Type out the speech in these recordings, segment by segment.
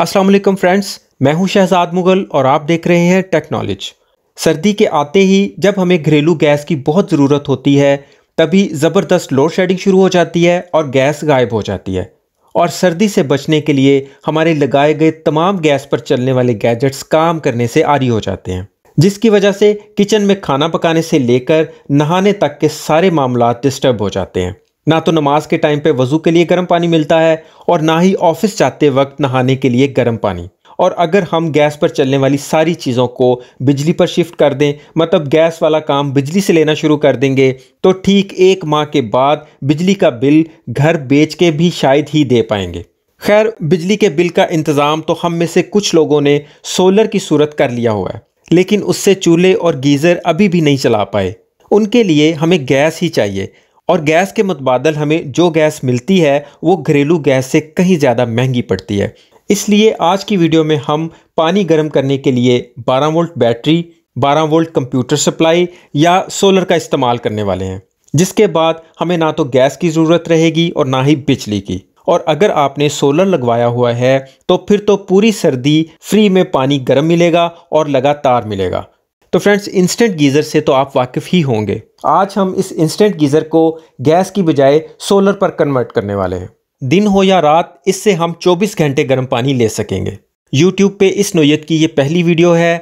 अस्सलाम वालेकुम फ्रेंड्स मैं हूं शहजाद मुगल और आप देख रहे हैं टेक्नोलॉज सर्दी के आते ही जब हमें घरेलू गैस की बहुत ज़रूरत होती है तभी ज़बरदस्त लोड शेडिंग शुरू हो जाती है और गैस गायब हो जाती है और सर्दी से बचने के लिए हमारे लगाए गए तमाम गैस पर चलने वाले गैजेट्स काम करने से आरी हो जाते हैं जिसकी वजह से किचन में खाना पकाने से लेकर नहाने तक के सारे मामला डिस्टर्ब हो जाते हैं ना तो नमाज के टाइम पे वज़ू के लिए गर्म पानी मिलता है और ना ही ऑफिस जाते वक्त नहाने के लिए गर्म पानी और अगर हम गैस पर चलने वाली सारी चीज़ों को बिजली पर शिफ्ट कर दें मतलब गैस वाला काम बिजली से लेना शुरू कर देंगे तो ठीक एक माह के बाद बिजली का बिल घर बेच के भी शायद ही दे पाएंगे खैर बिजली के बिल का इंतज़ाम तो हम में से कुछ लोगों ने सोलर की सूरत कर लिया हुआ है लेकिन उससे चूल्हे और गीज़र अभी भी नहीं चला पाए उनके लिए हमें गैस ही चाहिए और गैस के मुतबाद हमें जो गैस मिलती है वो घरेलू गैस से कहीं ज़्यादा महंगी पड़ती है इसलिए आज की वीडियो में हम पानी गर्म करने के लिए 12 volt battery 12 volt computer supply या सोलर का इस्तेमाल करने वाले हैं जिसके बाद हमें ना तो गैस की ज़रूरत रहेगी और ना ही बिजली की और अगर आपने सोलर लगवाया हुआ है तो फिर तो पूरी सर्दी फ्री में पानी गर्म मिलेगा और लगातार मिलेगा तो फ्रेंड्स इंस्टेंट गीज़र से तो आप वाकिफ़ ही होंगे आज हम इस इंस्टेंट गीज़र को गैस की बजाय सोलर पर कन्वर्ट करने वाले हैं दिन हो या रात इससे हम 24 घंटे गर्म पानी ले सकेंगे YouTube पे इस नोयत की ये पहली वीडियो है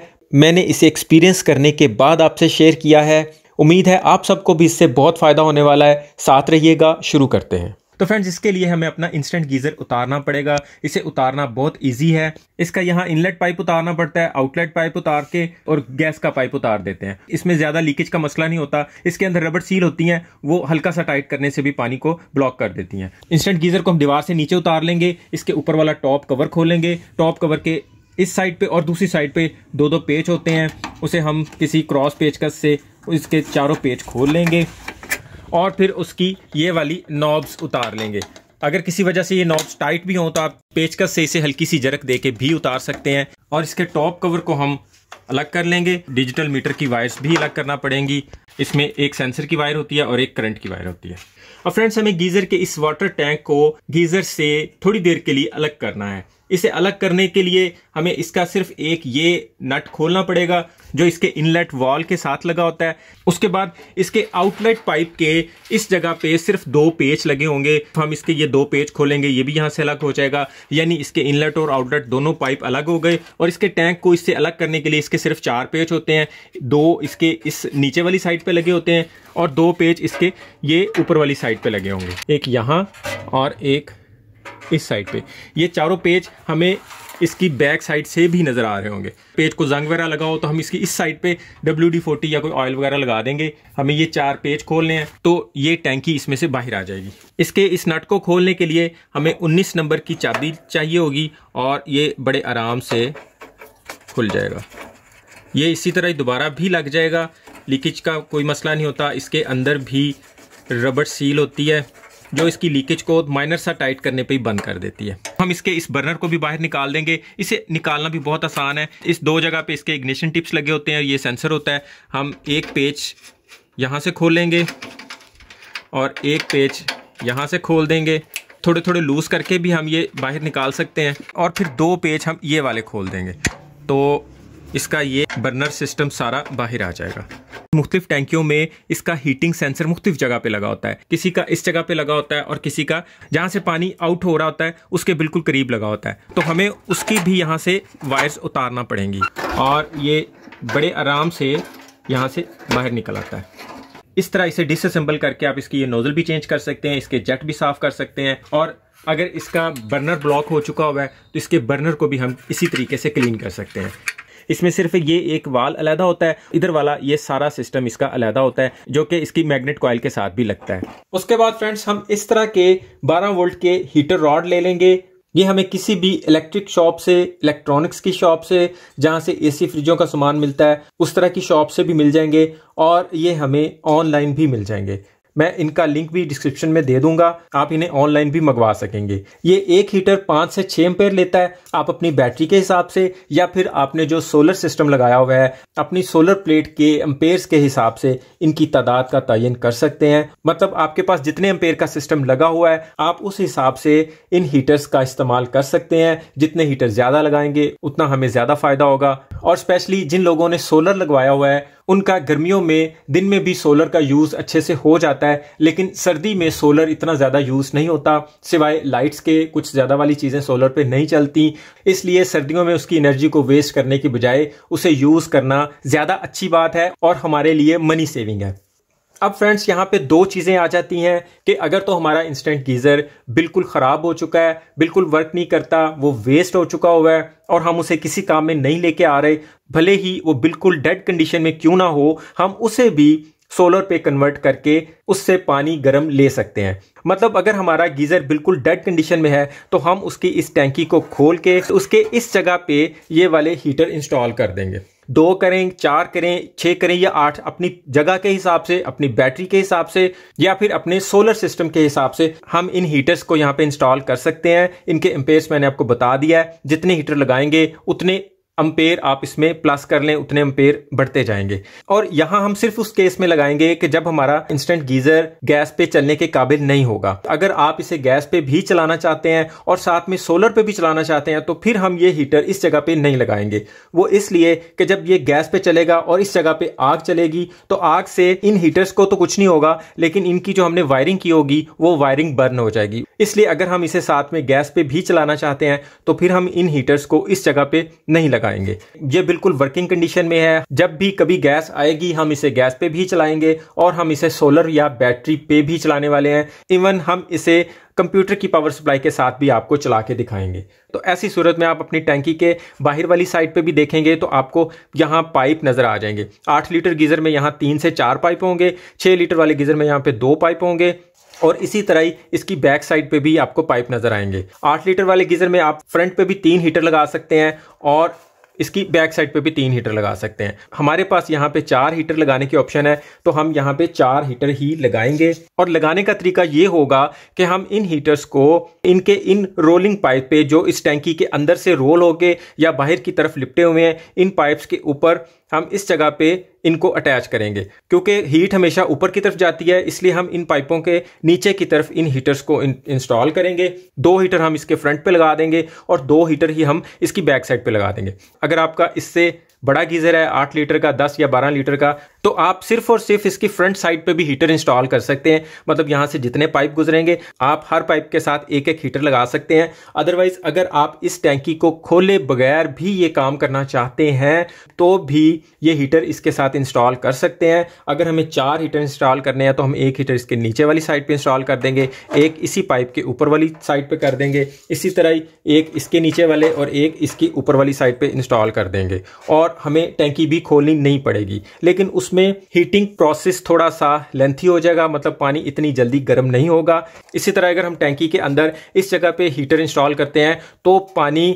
मैंने इसे एक्सपीरियंस करने के बाद आपसे शेयर किया है उम्मीद है आप सबको भी इससे बहुत फ़ायदा होने वाला है साथ रहिएगा शुरू करते हैं तो फ्रेंड्स इसके लिए हमें अपना इंस्टेंट गीजर उतारना पड़ेगा इसे उतारना बहुत ईजी है इसका यहाँ इनलेट पाइप उतारना पड़ता है आउटलेट पाइप उतार के और गैस का पाइप उतार देते हैं इसमें ज़्यादा लीकेज का मसला नहीं होता इसके अंदर रबड़ सील होती हैं वो हल्का सा टाइट करने से भी पानी को ब्लॉक कर देती हैं इंस्टेंट गीजर को हम दीवार से नीचे उतार लेंगे इसके ऊपर वाला टॉप कवर खोलेंगे टॉप कवर के इस साइड पे और दूसरी साइड पे दो दो पेज होते हैं उसे हम किसी क्रॉस पेचकस से इसके चारों पेज खोल लेंगे और फिर उसकी ये वाली नॉब्स उतार लेंगे अगर किसी वजह से ये नॉब्स टाइट भी हों तो आप पेचकस से इसे हल्की सी जरक दे के भी उतार सकते हैं और इसके टॉप कवर को हम अलग कर लेंगे डिजिटल मीटर की वायर्स भी अलग करना पड़ेंगी इसमें एक सेंसर की वायर होती है और एक करंट की वायर होती है और फ्रेंड्स हमें गीज़र के इस वाटर टैंक को गीज़र से थोड़ी देर के लिए अलग करना है इसे अलग करने के लिए हमें इसका सिर्फ एक ये नट खोलना पड़ेगा जो इसके इनलेट वॉल के साथ लगा होता है उसके बाद इसके आउटलेट पाइप के इस जगह पे सिर्फ दो पेज लगे होंगे हम इसके ये दो पेज खोलेंगे ये भी यहाँ से अलग हो जाएगा यानी इसके इनलेट और आउटलेट दोनों पाइप अलग हो गए और इसके टैंक को इससे अलग करने के लिए इसके सिर्फ चार पेज होते हैं दो इसके इस नीचे वाली साइड पर लगे होते हैं और दो पेज इसके ये ऊपर वाली साइड पर लगे होंगे एक यहाँ और एक इस साइड पे ये चारों पेज हमें इसकी बैक साइड से भी नज़र आ रहे होंगे पेज को जंग वगैरह लगाओ तो हम इसकी इस साइड पे डब्ल्यू डी फोर्टी या कोई ऑयल वगैरह लगा देंगे हमें ये चार पेज खोलने हैं तो ये टैंकी इसमें से बाहर आ जाएगी इसके इस नट को खोलने के लिए हमें उन्नीस नंबर की चाबी चाहिए होगी और ये बड़े आराम से खुल जाएगा ये इसी तरह दोबारा भी लग जाएगा लीकेज का कोई मसला नहीं होता इसके अंदर भी रबड़ सील होती है जो इसकी लीकेज को माइनर सा टाइट करने पे ही बंद कर देती है हम इसके इस बर्नर को भी बाहर निकाल देंगे इसे निकालना भी बहुत आसान है इस दो जगह पे इसके इग्निशन टिप्स लगे होते हैं और ये सेंसर होता है हम एक पेज यहाँ से खोलेंगे और एक पेज यहाँ से खोल देंगे थोड़े थोड़े लूज़ करके भी हम ये बाहर निकाल सकते हैं और फिर दो पेज हम ये वाले खोल देंगे तो इसका ये बर्नर सिस्टम सारा बाहर आ जाएगा मुख्तलिफ टैंकियों में इसका हीटिंग सेंसर मुख्तलिफ जगह पे लगा होता है किसी का इस जगह पे लगा होता है और किसी का जहाँ से पानी आउट हो रहा होता है उसके बिल्कुल करीब लगा होता है तो हमें उसकी भी यहाँ से वायर्स उतारना पड़ेंगी और ये बड़े आराम से यहाँ से बाहर निकल आता है इस तरह इसे डिसअसेंबल करके आप इसकी ये नोजल भी चेंज कर सकते हैं इसके जेट भी साफ कर सकते हैं और अगर इसका बर्नर ब्लॉक हो चुका हुआ है तो इसके बर्नर को भी हम इसी तरीके से क्लीन कर सकते हैं इसमें सिर्फ ये एक वाल अलहदा होता है इधर वाला ये सारा सिस्टम इसका अलहदा होता है जो कि इसकी मैग्नेट कॉयल के साथ भी लगता है उसके बाद फ्रेंड्स हम इस तरह के बारह वोल्ट के हीटर रॉड ले लेंगे ये हमें किसी भी इलेक्ट्रिक शॉप से इलेक्ट्रॉनिक्स की शॉप से जहाँ से एसी फ्रिजों का सामान मिलता है उस तरह की शॉप से भी मिल जाएंगे और ये हमें ऑनलाइन भी मिल जाएंगे मैं इनका लिंक भी डिस्क्रिप्शन में दे दूंगा आप इन्हें ऑनलाइन भी मंगवा सकेंगे ये एक हीटर पांच से छह एम्पेयर लेता है आप अपनी बैटरी के हिसाब से या फिर आपने जो सोलर सिस्टम लगाया हुआ है अपनी सोलर प्लेट के एम्पेयर के हिसाब से इनकी तादाद का तयन कर सकते हैं मतलब आपके पास जितने एम्पेयर का सिस्टम लगा हुआ है आप उस हिसाब से इन हीटर्स का इस्तेमाल कर सकते हैं जितने हीटर ज़्यादा लगाएंगे उतना हमें ज़्यादा फायदा होगा और स्पेशली जिन लोगों ने सोलर लगवाया हुआ है उनका गर्मियों में दिन में भी सोलर का यूज़ अच्छे से हो जाता है लेकिन सर्दी में सोलर इतना ज़्यादा यूज़ नहीं होता सिवाय लाइट्स के कुछ ज़्यादा वाली चीज़ें सोलर पे नहीं चलती इसलिए सर्दियों में उसकी एनर्जी को वेस्ट करने की बजाय उसे यूज़ करना ज़्यादा अच्छी बात है और हमारे लिए मनी सेविंग है अब फ्रेंड्स यहाँ पे दो चीज़ें आ जाती हैं कि अगर तो हमारा इंस्टेंट गीज़र बिल्कुल ख़राब हो चुका है बिल्कुल वर्क नहीं करता वो वेस्ट हो चुका हुआ है और हम उसे किसी काम में नहीं लेके आ रहे भले ही वो बिल्कुल डेड कंडीशन में क्यों ना हो हम उसे भी सोलर पे कन्वर्ट करके उससे पानी गर्म ले सकते हैं मतलब अगर हमारा गीज़र बिल्कुल डेड कंडीशन में है तो हम उसकी इस टैंकी को खोल के उसके इस जगह पे ये वाले हीटर इंस्टॉल कर देंगे दो करें चार करें छः करें या आठ अपनी जगह के हिसाब से अपनी बैटरी के हिसाब से या फिर अपने सोलर सिस्टम के हिसाब से हम इन हीटर्स को यहाँ पे इंस्टॉल कर सकते हैं इनके एम्पेयर्स मैंने आपको बता दिया है जितने हीटर लगाएंगे उतने अम्पेयर आप इसमें प्लस कर लें उतने अम्पेयर बढ़ते जाएंगे और यहाँ हम सिर्फ उस केस में लगाएंगे कि जब हमारा इंस्टेंट गीजर गैस पे चलने के काबिल नहीं होगा अगर आप इसे गैस पे भी चलाना चाहते हैं और साथ में सोलर पे भी चलाना चाहते हैं तो फिर हम ये हीटर इस जगह पे नहीं लगाएंगे वो इसलिए कि जब ये गैस पे चलेगा और इस जगह पे आग चलेगी तो आग से इन हीटर्स को तो कुछ नहीं होगा लेकिन इनकी जो हमने वायरिंग की होगी वो वायरिंग बर्न हो जाएगी इसलिए अगर हम इसे साथ में गैस पे भी चलाना चाहते हैं तो फिर हम इन हीटर्स को इस जगह पे नहीं लगाएंगे लगाएंगे ये बिल्कुल वर्किंग कंडीशन में है जब भी कभी गैस आएगी हम इसे गैस पे भी चलाएंगे और हम इसे सोलर या बैटरी पे भी चलाने वाले हैं इवन हम इसे कंप्यूटर की पावर सप्लाई के साथ भी आपको चला के दिखाएंगे तो ऐसी सूरत में आप अपनी टैंकी के बाहर वाली साइड पे भी देखेंगे तो आपको यहाँ पाइप नज़र आ जाएंगे आठ लीटर गीज़र में यहाँ तीन से चार पाइप होंगे छः लीटर वाले गीज़र में यहाँ पे दो पाइप होंगे और इसी तरह ही इसकी बैक साइड पे भी आपको पाइप नजर आएंगे आठ लीटर वाले गीजर में आप फ्रंट पे भी तीन हीटर लगा सकते हैं और इसकी बैक साइड पे भी तीन हीटर लगा सकते हैं हमारे पास यहाँ पे चार हीटर लगाने की ऑप्शन है तो हम यहाँ पे चार हीटर ही लगाएंगे और लगाने का तरीका ये होगा कि हम इन हीटर्स को इनके इन रोलिंग पाइप पे जो इस टैंकी के अंदर से रोल होके या बाहर की तरफ लिपटे हुए हैं इन पाइप्स के ऊपर हम इस जगह पे इनको अटैच करेंगे क्योंकि हीट हमेशा ऊपर की तरफ जाती है इसलिए हम इन पाइपों के नीचे की तरफ इन हीटर्स को इंस्टॉल करेंगे दो हीटर हम इसके फ्रंट पे लगा देंगे और दो हीटर ही हम इसकी बैक साइड पे लगा देंगे अगर आपका इससे बड़ा गीज़र है आठ लीटर का दस या बारह लीटर का तो आप सिर्फ और सिर्फ इसकी फ्रंट साइड पे भी हीटर इंस्टॉल कर सकते हैं मतलब यहाँ से जितने पाइप गुजरेंगे आप हर पाइप के साथ एक एक हीटर लगा सकते हैं अदरवाइज अगर आप इस टैंकी को खोले बगैर भी ये काम करना चाहते हैं तो भी ये हीटर इसके साथ इंस्टॉल कर सकते हैं अगर हमें चार हीटर इंस्टॉल करने हैं तो हम एक हीटर इसके नीचे वाली साइड पर इंस्टॉल कर देंगे एक इसी पाइप के ऊपर वाली साइड पर कर देंगे इसी तरह ही एक इसके नीचे वाले और एक इसकी ऊपर वाली साइड पर इंस्टॉल कर देंगे और हमें टैंकी भी खोलनी नहीं पड़ेगी लेकिन उस उसमें हीटिंग प्रोसेस थोड़ा सा लेंथी हो जाएगा मतलब पानी इतनी जल्दी गर्म नहीं होगा इसी तरह अगर हम टैंकी के अंदर इस जगह पे हीटर इंस्टॉल करते हैं तो पानी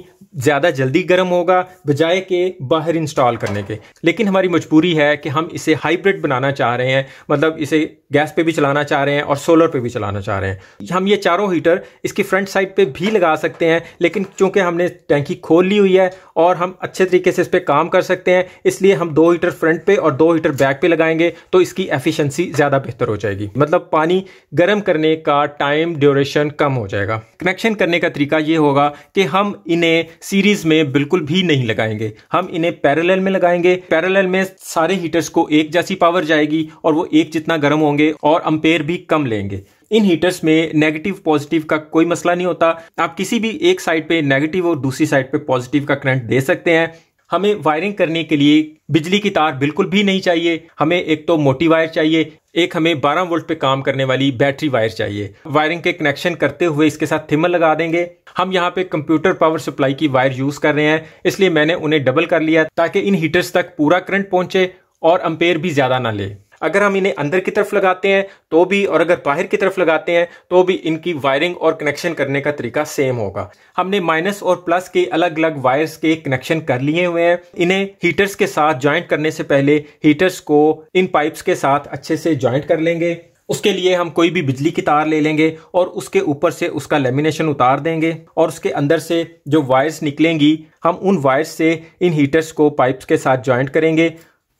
ज़्यादा जल्दी गर्म होगा बजाय के बाहर इंस्टॉल करने के लेकिन हमारी मजबूरी है कि हम इसे हाइब्रिड बनाना चाह रहे हैं मतलब इसे गैस पे भी चलाना चाह रहे हैं और सोलर पे भी चलाना चाह रहे हैं हम ये चारों हीटर इसकी फ्रंट साइड पे भी लगा सकते हैं लेकिन चूंकि हमने टैंकी खोल ली हुई है और हम अच्छे तरीके से इस पर काम कर सकते हैं इसलिए हम दो हीटर फ्रंट पे और दो हीटर बैक पे लगाएंगे तो इसकी एफ़िशंसी ज़्यादा बेहतर हो जाएगी मतलब पानी गर्म करने का टाइम ड्यूरेशन कम हो जाएगा कनेक्शन करने का तरीका ये होगा कि हम इन्हें सीरीज में बिल्कुल भी नहीं लगाएंगे हम इन्हें पैरेलल में लगाएंगे पैरेलल में सारे हीटर्स को एक जैसी पावर जाएगी और वो एक जितना गर्म होंगे और अंपेयर भी कम लेंगे इन हीटर्स में नेगेटिव पॉजिटिव का कोई मसला नहीं होता आप किसी भी एक साइड पे नेगेटिव और दूसरी साइड पे पॉजिटिव का करंट दे सकते हैं हमें वायरिंग करने के लिए बिजली की तार बिल्कुल भी नहीं चाहिए हमें एक तो मोटी वायर चाहिए एक हमें 12 वोल्ट पे काम करने वाली बैटरी वायर चाहिए वायरिंग के कनेक्शन करते हुए इसके साथ थिमर लगा देंगे हम यहाँ पे कंप्यूटर पावर सप्लाई की वायर यूज कर रहे हैं इसलिए मैंने उन्हें डबल कर लिया ताकि इन हीटर्स तक पूरा करंट पहुंचे और अम्पेयर भी ज्यादा ना ले अगर हम इन्हें अंदर की तरफ लगाते हैं तो भी और अगर बाहर की तरफ लगाते हैं तो भी इनकी वायरिंग और कनेक्शन करने का तरीका सेम होगा हमने माइनस और प्लस के अलग अलग वायर्स के कनेक्शन कर लिए हुए हैं इन्हें हीटर्स के साथ ज्वाइंट करने से पहले हीटर्स को इन पाइप्स के साथ अच्छे से ज्वाइंट कर लेंगे उसके लिए हम कोई भी बिजली की तार ले लेंगे और उसके ऊपर से उसका लेमिनेशन उतार देंगे और उसके अंदर से जो वायर्स निकलेंगी हम उन वायर्स से इन हीटर्स को पाइप्स के साथ ज्वाइंट करेंगे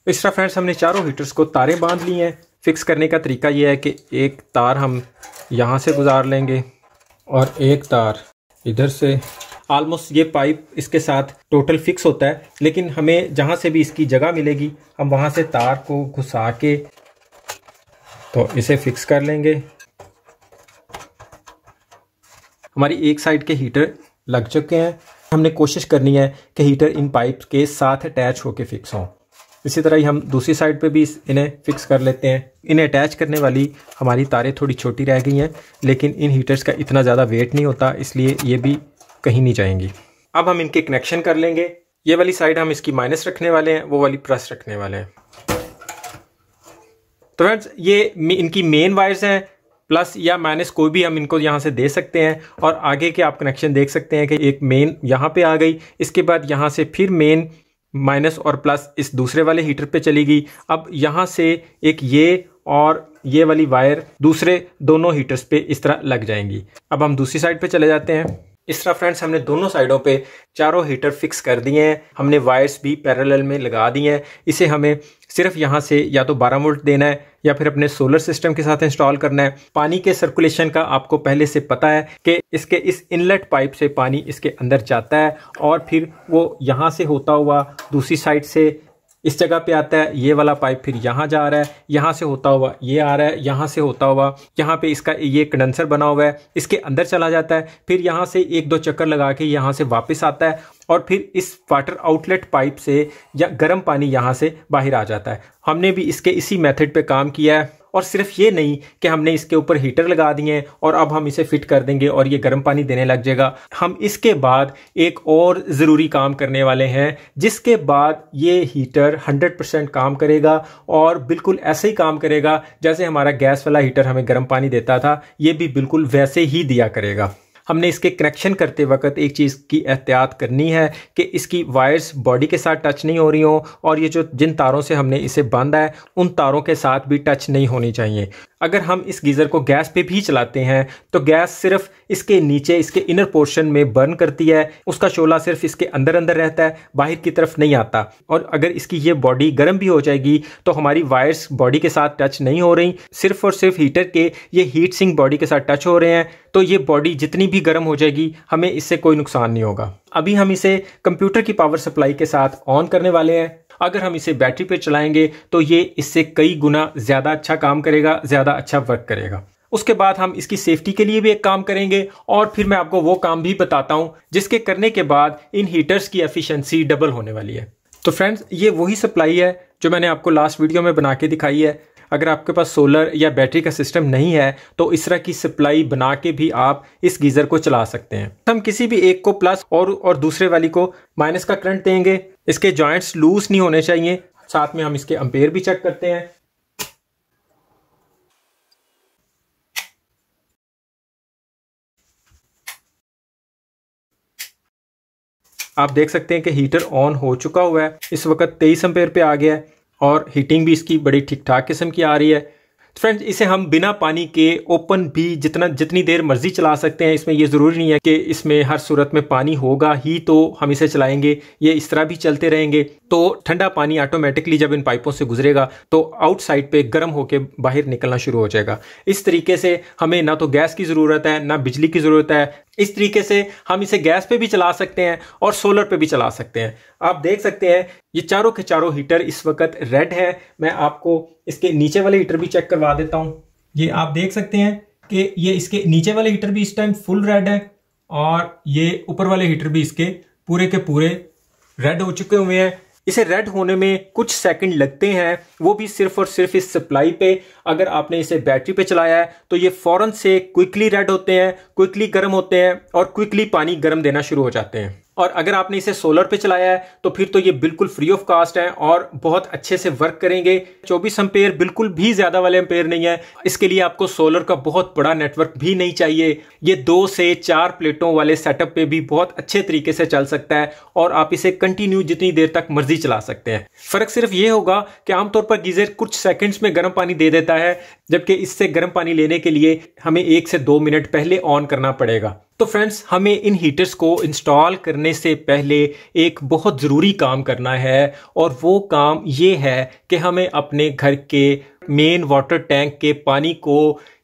इस तरह फ्रेंड्स हमने चारों हीटर्स को तारें बांध ली हैं फिक्स करने का तरीका ये है कि एक तार हम यहाँ से गुजार लेंगे और एक तार इधर से आलमोस्ट ये पाइप इसके साथ टोटल फिक्स होता है लेकिन हमें जहाँ से भी इसकी जगह मिलेगी हम वहाँ से तार को घुसा के तो इसे फिक्स कर लेंगे हमारी एक साइड के हीटर लग चुके हैं हमने कोशिश करनी है कि हीटर इन पाइप के साथ अटैच होके फिक्स हों इसी तरह ही हम दूसरी साइड पे भी इन्हें फिक्स कर लेते हैं इन्हें अटैच करने वाली हमारी तारें थोड़ी छोटी रह गई हैं लेकिन इन हीटर्स का इतना ज़्यादा वेट नहीं होता इसलिए ये भी कहीं नहीं जाएंगी अब हम इनके कनेक्शन कर लेंगे ये वाली साइड हम इसकी माइनस रखने वाले हैं वो वाली प्लस रखने वाले हैं तो फ्रेंड्स ये इनकी मेन वायर्स हैं प्लस या माइनस कोई भी हम इनको यहाँ से दे सकते हैं और आगे के आप कनेक्शन देख सकते हैं कि एक मेन यहाँ पे आ गई इसके बाद यहाँ से फिर मेन माइनस और प्लस इस दूसरे वाले हीटर पे चली गई अब यहाँ से एक ये और ये वाली वायर दूसरे दोनों हीटर्स पे इस तरह लग जाएंगी अब हम दूसरी साइड पे चले जाते हैं इस तरह फ्रेंड्स हमने दोनों साइडों पे चारों हीटर फिक्स कर दिए हैं हमने वायर्स भी पैरेलल में लगा दिए हैं इसे हमें सिर्फ यहाँ से या तो 12 वोल्ट देना है या फिर अपने सोलर सिस्टम के साथ इंस्टॉल करना है पानी के सर्कुलेशन का आपको पहले से पता है कि इसके इस इनलेट पाइप से पानी इसके अंदर जाता है और फिर वो यहाँ से होता हुआ दूसरी साइड से इस जगह पे आता है ये वाला पाइप फिर यहाँ जा रहा है यहाँ से होता हुआ ये आ रहा है यहाँ से होता हुआ यहाँ पे इसका ये कंडेंसर बना हुआ है इसके अंदर चला जाता है फिर यहाँ से एक दो चक्कर लगा के यहाँ से वापस आता है और फिर इस वाटर आउटलेट पाइप से या गर्म पानी यहाँ से बाहर आ जाता है हमने भी इसके इसी मेथड पे काम किया है और सिर्फ ये नहीं कि हमने इसके ऊपर हीटर लगा दिए हैं और अब हम इसे फिट कर देंगे और ये गर्म पानी देने लग जाएगा हम इसके बाद एक और ज़रूरी काम करने वाले हैं जिसके बाद ये हीटर 100% काम करेगा और बिल्कुल ऐसे ही काम करेगा जैसे हमारा गैस वाला हीटर हमें गर्म पानी देता था ये भी बिल्कुल वैसे ही दिया करेगा हमने इसके कनेक्शन करते वक्त एक चीज़ की एहतियात करनी है कि इसकी वायर्स बॉडी के साथ टच नहीं हो रही हों और ये जो जिन तारों से हमने इसे बांधा है उन तारों के साथ भी टच नहीं होनी चाहिए अगर हम इस गीज़र को गैस पे भी चलाते हैं तो गैस सिर्फ इसके नीचे इसके इनर पोर्शन में बर्न करती है उसका शोला सिर्फ इसके अंदर अंदर रहता है बाहर की तरफ नहीं आता और अगर इसकी ये बॉडी गर्म भी हो जाएगी तो हमारी वायर्स बॉडी के साथ टच नहीं हो रही सिर्फ और सिर्फ हीटर के ये हीट सिंक बॉडी के साथ टच हो रहे हैं तो ये बॉडी जितनी भी गर्म हो जाएगी हमें इससे कोई नुकसान नहीं होगा अभी हम इसे कंप्यूटर की पावर सप्लाई के साथ ऑन करने वाले हैं अगर हम इसे बैटरी पे चलाएंगे तो ये इससे कई गुना ज़्यादा अच्छा काम करेगा ज़्यादा अच्छा वर्क करेगा उसके बाद हम इसकी सेफ्टी के लिए भी एक काम करेंगे और फिर मैं आपको वो काम भी बताता हूं जिसके करने के बाद इन हीटर्स की एफिशिएंसी डबल होने वाली है तो फ्रेंड्स ये वही सप्लाई है जो मैंने आपको लास्ट वीडियो में बना के दिखाई है अगर आपके पास सोलर या बैटरी का सिस्टम नहीं है तो इस तरह की सप्लाई बना के भी आप इस गीज़र को चला सकते हैं हम किसी भी एक को प्लस और और दूसरे वाली को माइनस का करंट देंगे इसके जॉइंट्स लूज नहीं होने चाहिए साथ में हम इसके अम्पेयर भी चेक करते हैं आप देख सकते हैं कि हीटर ऑन हो चुका हुआ है इस वक्त तेईस अम्पेयर पे आ गया है और हीटिंग भी इसकी बड़ी ठीक ठाक किस्म की आ रही है तो फ्रेंड्स इसे हम बिना पानी के ओपन भी जितना जितनी देर मर्जी चला सकते हैं इसमें यह ज़रूरी नहीं है कि इसमें हर सूरत में पानी होगा ही तो हम इसे चलाएंगे ये इस तरह भी चलते रहेंगे तो ठंडा पानी ऑटोमेटिकली जब इन पाइपों से गुजरेगा तो आउटसाइड पे गर्म होकर बाहर निकलना शुरू हो जाएगा इस तरीके से हमें ना तो गैस की ज़रूरत है ना बिजली की ज़रूरत है इस तरीके से हम इसे गैस पे भी चला सकते हैं और सोलर पे भी चला सकते हैं आप देख सकते हैं ये चारों के चारों हीटर इस वक्त रेड है मैं आपको इसके नीचे वाले हीटर भी चेक करवा देता हूँ ये आप देख सकते हैं कि ये इसके नीचे वाले हीटर भी इस टाइम फुल रेड है और ये ऊपर वाले हीटर भी इसके पूरे के पूरे रेड हो चुके हुए हैं इसे रेड होने में कुछ सेकंड लगते हैं वो भी सिर्फ और सिर्फ इस सप्लाई पे अगर आपने इसे बैटरी पे चलाया है तो ये फ़ौरन से क्विकली रेड होते हैं क्विकली गर्म होते हैं और क्विकली पानी गर्म देना शुरू हो जाते हैं और अगर आपने इसे सोलर पे चलाया है तो फिर तो ये बिल्कुल फ्री ऑफ कास्ट है और बहुत अच्छे से वर्क करेंगे 24 एम्पेयर बिल्कुल भी ज़्यादा वाले एम्पेयर नहीं है इसके लिए आपको सोलर का बहुत बड़ा नेटवर्क भी नहीं चाहिए ये दो से चार प्लेटों वाले सेटअप पे भी बहुत अच्छे तरीके से चल सकता है और आप इसे कंटिन्यू जितनी देर तक मर्जी चला सकते हैं फ़र्क सिर्फ ये होगा कि आमतौर पर गीज़र कुछ सेकेंड्स में गर्म पानी दे देता है जबकि इससे गर्म पानी लेने के लिए हमें एक से दो मिनट पहले ऑन करना पड़ेगा तो फ्रेंड्स हमें इन हीटर्स को इंस्टॉल करने से पहले एक बहुत ज़रूरी काम करना है और वो काम ये है कि हमें अपने घर के मेन वाटर टैंक के पानी को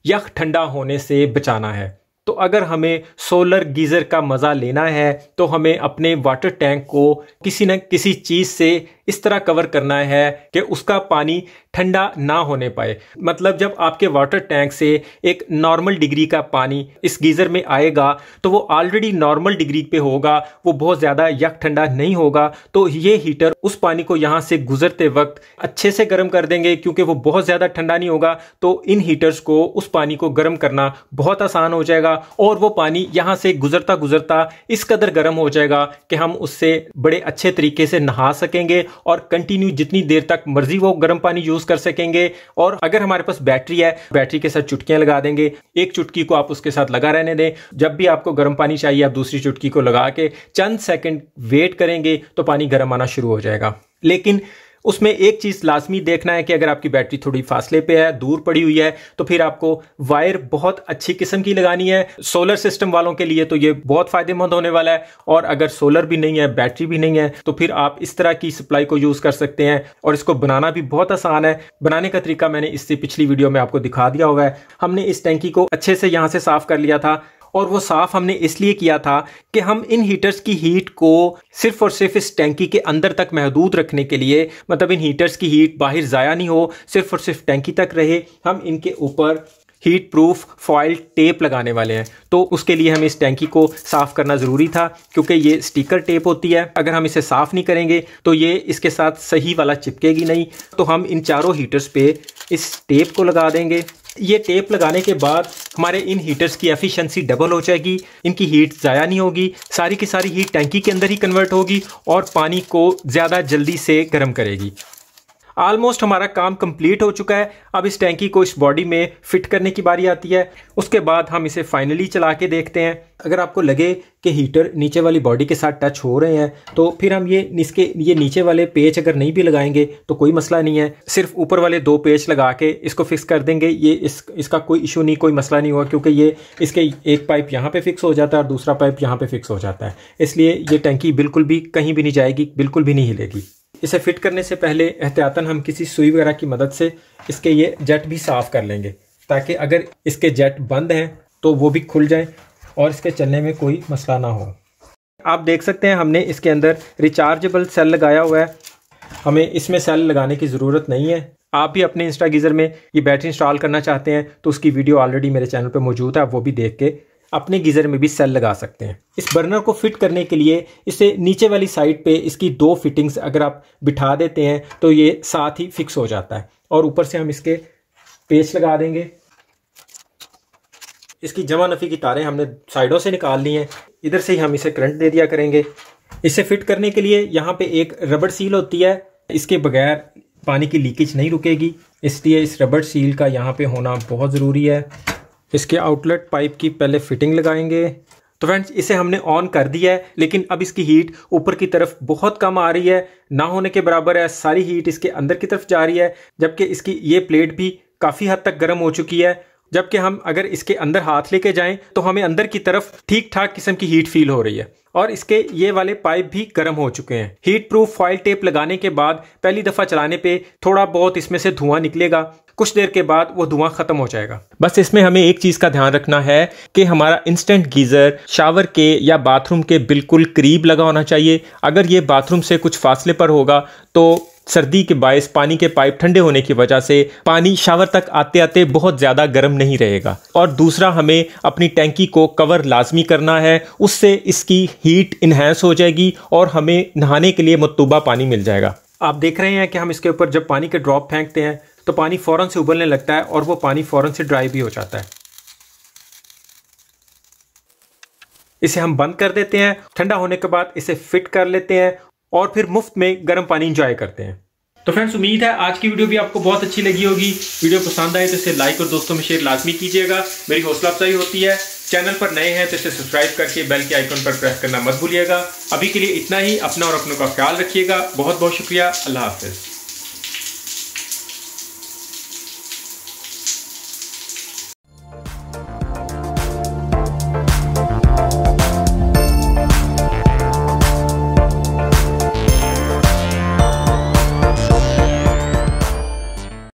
यख ठंडा होने से बचाना है तो अगर हमें सोलर गीज़र का मज़ा लेना है तो हमें अपने वाटर टैंक को किसी न किसी चीज़ से इस तरह कवर करना है कि उसका पानी ठंडा ना होने पाए मतलब जब आपके वाटर टैंक से एक नॉर्मल डिग्री का पानी इस गीज़र में आएगा तो वो ऑलरेडी नॉर्मल डिग्री पे होगा वो बहुत ज़्यादा यक ठंडा नहीं होगा तो ये हीटर उस पानी को यहाँ से गुजरते वक्त अच्छे से गर्म कर देंगे क्योंकि वो बहुत ज़्यादा ठंडा नहीं होगा तो इन हीटर्स को उस पानी को गर्म करना बहुत आसान हो जाएगा और वो पानी यहाँ से गुजरता गुजरता इस कदर गर्म हो जाएगा कि हम उससे बड़े अच्छे तरीके से नहा सकेंगे और कंटिन्यू जितनी देर तक मर्जी वो गर्म पानी यूज़ कर सकेंगे और अगर हमारे पास बैटरी है बैटरी के साथ चुटकियां लगा देंगे एक चुटकी को आप उसके साथ लगा रहने दें जब भी आपको गर्म पानी चाहिए आप दूसरी चुटकी को लगा के चंद सेकेंड वेट करेंगे तो पानी गर्म आना शुरू हो जाएगा लेकिन उसमें एक चीज़ लाजमी देखना है कि अगर आपकी बैटरी थोड़ी फासले पे है दूर पड़ी हुई है तो फिर आपको वायर बहुत अच्छी किस्म की लगानी है सोलर सिस्टम वालों के लिए तो ये बहुत फ़ायदेमंद होने वाला है और अगर सोलर भी नहीं है बैटरी भी नहीं है तो फिर आप इस तरह की सप्लाई को यूज़ कर सकते हैं और इसको बनाना भी बहुत आसान है बनाने का तरीका मैंने इससे पिछली वीडियो में आपको दिखा दिया हुआ है हमने इस टैंकी को अच्छे से यहाँ से साफ़ कर लिया था और वो साफ़ हमने इसलिए किया था कि हम इन हीटर्स की हीट को सिर्फ और सिर्फ इस टैंकी के अंदर तक महदूद रखने के लिए मतलब इन हीटर्स की हीट बाहर ज़ाया नहीं हो सिर्फ और सिर्फ टैंकी तक रहे हम इनके ऊपर हीट प्रूफ फॉयल टेप लगाने वाले हैं तो उसके लिए हमें इस टैंकी को साफ़ करना ज़रूरी था क्योंकि ये स्टिकर टेप होती है अगर हम इसे साफ़ नहीं करेंगे तो ये इसके साथ सही वाला चिपकेगी नहीं तो हम इन चारों हीटर्स पे इस टेप को लगा देंगे ये टेप लगाने के बाद हमारे इन हीटर्स की एफिशिएंसी डबल हो जाएगी इनकी हीट ज़ाया नहीं होगी सारी की सारी हीट टैंकी के अंदर ही कन्वर्ट होगी और पानी को ज़्यादा जल्दी से गर्म करेगी ऑलमोस्ट हमारा काम कंप्लीट हो चुका है अब इस टैंकी को इस बॉडी में फिट करने की बारी आती है उसके बाद हम इसे फाइनली चला के देखते हैं अगर आपको लगे कि हीटर नीचे वाली बॉडी के साथ टच हो रहे हैं तो फिर हम ये इसके ये नीचे वाले पेच अगर नहीं भी लगाएंगे तो कोई मसला नहीं है सिर्फ ऊपर वाले दो पेच लगा के इसको फिक्स कर देंगे ये इस इसका कोई इशू नहीं कोई मसला नहीं हुआ क्योंकि ये इसके एक पाइप यहाँ पर फिक्स हो जाता है और दूसरा पाइप यहाँ पर फिक्स हो जाता है इसलिए ये टैंकी बिल्कुल भी कहीं भी नहीं जाएगी बिल्कुल भी नहीं हिलेगी इसे फिट करने से पहले एहतियातन हम किसी सुई वगैरह की मदद से इसके ये जेट भी साफ़ कर लेंगे ताकि अगर इसके जेट बंद हैं तो वो भी खुल जाए और इसके चलने में कोई मसला ना हो आप देख सकते हैं हमने इसके अंदर रिचार्जेबल सेल लगाया हुआ है हमें इसमें सेल लगाने की ज़रूरत नहीं है आप भी अपने इंस्टा गीज़र में ये बैटरी इंस्टॉल करना चाहते हैं तो उसकी वीडियो ऑलरेडी मेरे चैनल पर मौजूद है आप वो भी देख के अपने गीज़र में भी सेल लगा सकते हैं इस बर्नर को फिट करने के लिए इसे नीचे वाली साइड पे इसकी दो फिटिंग्स अगर आप बिठा देते हैं तो ये साथ ही फिक्स हो जाता है और ऊपर से हम इसके पेच लगा देंगे इसकी जमा नफ़ी की तारें हमने साइडों से निकाल ली हैं इधर से ही हम इसे करंट दे दिया करेंगे इसे फिट करने के लिए यहाँ पे एक रबड़ सील होती है इसके बगैर पानी की लीकेज नहीं रुकेगी इसलिए इस रबड़ सील का यहाँ पे होना बहुत ज़रूरी है इसके आउटलेट पाइप की पहले फिटिंग लगाएंगे तो फ्रेंड्स इसे हमने ऑन कर दिया है लेकिन अब इसकी हीट ऊपर की तरफ बहुत कम आ रही है ना होने के बराबर है सारी हीट इसके अंदर की तरफ जा रही है जबकि इसकी ये प्लेट भी काफ़ी हद तक गर्म हो चुकी है जबकि हम अगर इसके अंदर हाथ लेके जाएं तो हमें अंदर की तरफ ठीक ठाक किस्म की हीट फील हो रही है और इसके ये वाले पाइप भी गर्म हो चुके हैं हीट प्रूफ फॉइल टेप लगाने के बाद पहली दफ़ा चलाने पे थोड़ा बहुत इसमें से धुआं निकलेगा कुछ देर के बाद वो धुआं खत्म हो जाएगा बस इसमें हमें एक चीज़ का ध्यान रखना है कि हमारा इंस्टेंट गीज़र शावर के या बाथरूम के बिल्कुल करीब लगा होना चाहिए अगर ये बाथरूम से कुछ फासले पर होगा तो सर्दी के बायस पानी के पाइप ठंडे होने की वजह से पानी शावर तक आते आते बहुत ज़्यादा गर्म नहीं रहेगा और दूसरा हमें अपनी टैंकी को कवर लाजमी करना है उससे इसकी हीट इन्हेंस हो जाएगी और हमें नहाने के लिए मतलूबा पानी मिल जाएगा आप देख रहे हैं कि हम इसके ऊपर जब पानी के ड्रॉप फेंकते हैं तो पानी फ़ौरन से उबलने लगता है और वो पानी फ़ौरन से ड्राई भी हो जाता है इसे हम बंद कर देते हैं ठंडा होने के बाद इसे फिट कर लेते हैं और फिर मुफ्त में गर्म पानी इंजॉय करते हैं तो फ्रेंड्स उम्मीद है आज की वीडियो भी आपको बहुत अच्छी लगी होगी वीडियो पसंद आए तो इसे लाइक और दोस्तों में शेयर लाजमी कीजिएगा मेरी हौसला अफजाई होती है चैनल पर नए हैं तो इसे सब्सक्राइब करके बेल के आइकन पर प्रेस करना मत भूलिएगा अभी के लिए इतना ही अपना और अपनों का ख्याल रखिएगा बहुत बहुत शुक्रिया अल्लाह हाफिज़